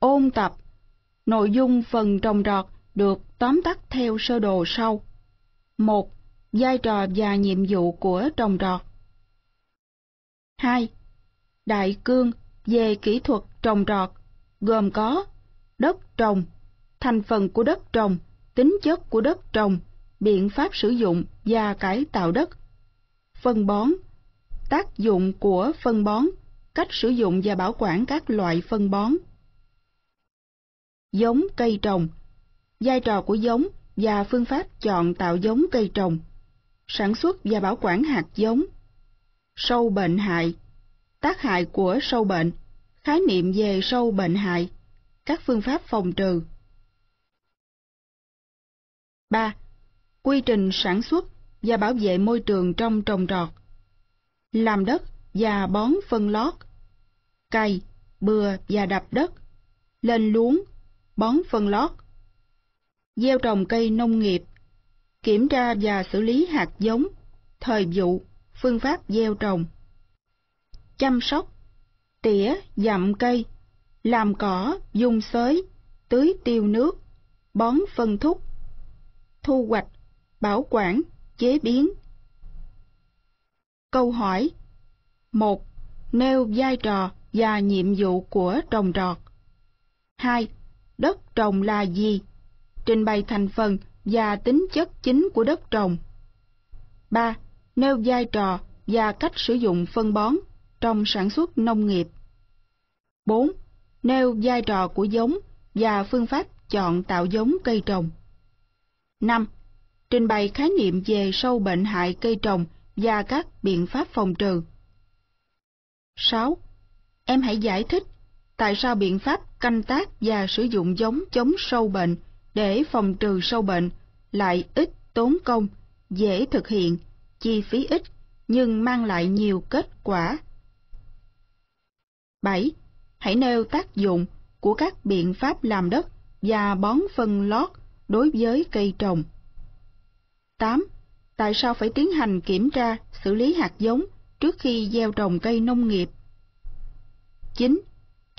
Ôn tập Nội dung phần trồng trọt được tóm tắt theo sơ đồ sau. 1. Giai trò và nhiệm vụ của trồng trọt 2. Đại cương về kỹ thuật trồng trọt gồm có đất trồng, thành phần của đất trồng, tính chất của đất trồng, biện pháp sử dụng và cải tạo đất. Phân bón Tác dụng của phân bón, cách sử dụng và bảo quản các loại phân bón giống cây trồng, vai trò của giống và phương pháp chọn tạo giống cây trồng, sản xuất và bảo quản hạt giống, sâu bệnh hại, tác hại của sâu bệnh, khái niệm về sâu bệnh hại, các phương pháp phòng trừ. 3. Quy trình sản xuất và bảo vệ môi trường trong trồng trọt. Làm đất và bón phân lót. Cày, bừa và đập đất. Lên luống bón phân lót, gieo trồng cây nông nghiệp, kiểm tra và xử lý hạt giống, thời vụ, phương pháp gieo trồng, chăm sóc, tỉa, dặm cây, làm cỏ, dung xới, tưới tiêu nước, bón phân thúc, thu hoạch, bảo quản, chế biến. Câu hỏi 1. Nêu vai trò và nhiệm vụ của trồng trọt 2 đất trồng là gì, trình bày thành phần và tính chất chính của đất trồng. ba, Nêu vai trò và cách sử dụng phân bón trong sản xuất nông nghiệp. bốn, Nêu vai trò của giống và phương pháp chọn tạo giống cây trồng. năm, Trình bày khái niệm về sâu bệnh hại cây trồng và các biện pháp phòng trừ. sáu, Em hãy giải thích tại sao biện pháp canh tác và sử dụng giống chống sâu bệnh để phòng trừ sâu bệnh lại ít tốn công, dễ thực hiện, chi phí ít nhưng mang lại nhiều kết quả. 7. Hãy nêu tác dụng của các biện pháp làm đất và bón phân lót đối với cây trồng. 8. Tại sao phải tiến hành kiểm tra, xử lý hạt giống trước khi gieo trồng cây nông nghiệp? 9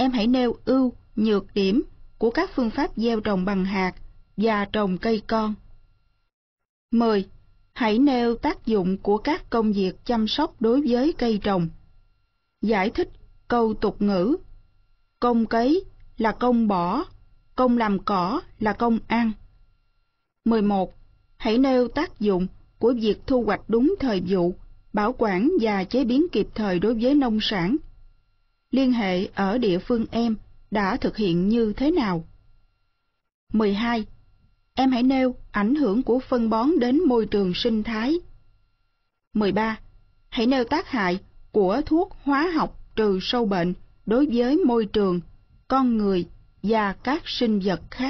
em hãy nêu ưu, nhược điểm của các phương pháp gieo trồng bằng hạt và trồng cây con. 10. Hãy nêu tác dụng của các công việc chăm sóc đối với cây trồng. Giải thích câu tục ngữ. Công cấy là công bỏ, công làm cỏ là công ăn. 11. Hãy nêu tác dụng của việc thu hoạch đúng thời vụ, bảo quản và chế biến kịp thời đối với nông sản liên hệ ở địa phương em đã thực hiện như thế nào? 12. Em hãy nêu ảnh hưởng của phân bón đến môi trường sinh thái. 13. Hãy nêu tác hại của thuốc hóa học trừ sâu bệnh đối với môi trường, con người và các sinh vật khác.